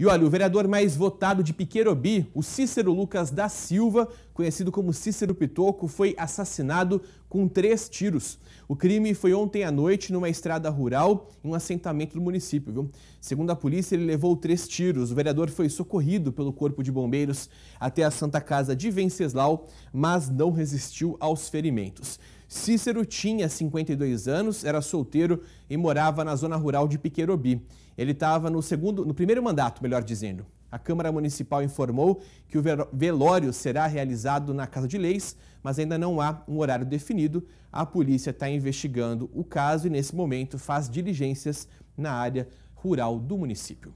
E olha, o vereador mais votado de Piqueirobi, o Cícero Lucas da Silva, conhecido como Cícero Pitoco, foi assassinado com três tiros. O crime foi ontem à noite numa estrada rural em um assentamento do município. Viu? Segundo a polícia, ele levou três tiros. O vereador foi socorrido pelo Corpo de Bombeiros até a Santa Casa de Venceslau, mas não resistiu aos ferimentos. Cícero tinha 52 anos, era solteiro e morava na zona rural de Piqueirobi. Ele estava no segundo, no primeiro mandato, melhor dizendo. A Câmara Municipal informou que o velório será realizado na Casa de Leis, mas ainda não há um horário definido. A polícia está investigando o caso e, nesse momento, faz diligências na área rural do município.